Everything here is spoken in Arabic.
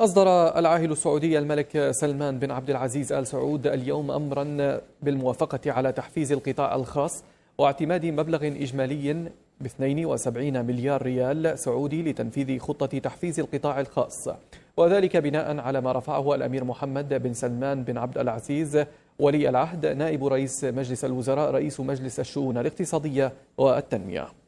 أصدر العاهل السعودي الملك سلمان بن عبد العزيز آل سعود اليوم أمرا بالموافقة على تحفيز القطاع الخاص واعتماد مبلغ إجمالي ب 72 مليار ريال سعودي لتنفيذ خطة تحفيز القطاع الخاص وذلك بناء على ما رفعه الأمير محمد بن سلمان بن عبد العزيز ولي العهد نائب رئيس مجلس الوزراء رئيس مجلس الشؤون الاقتصادية والتنمية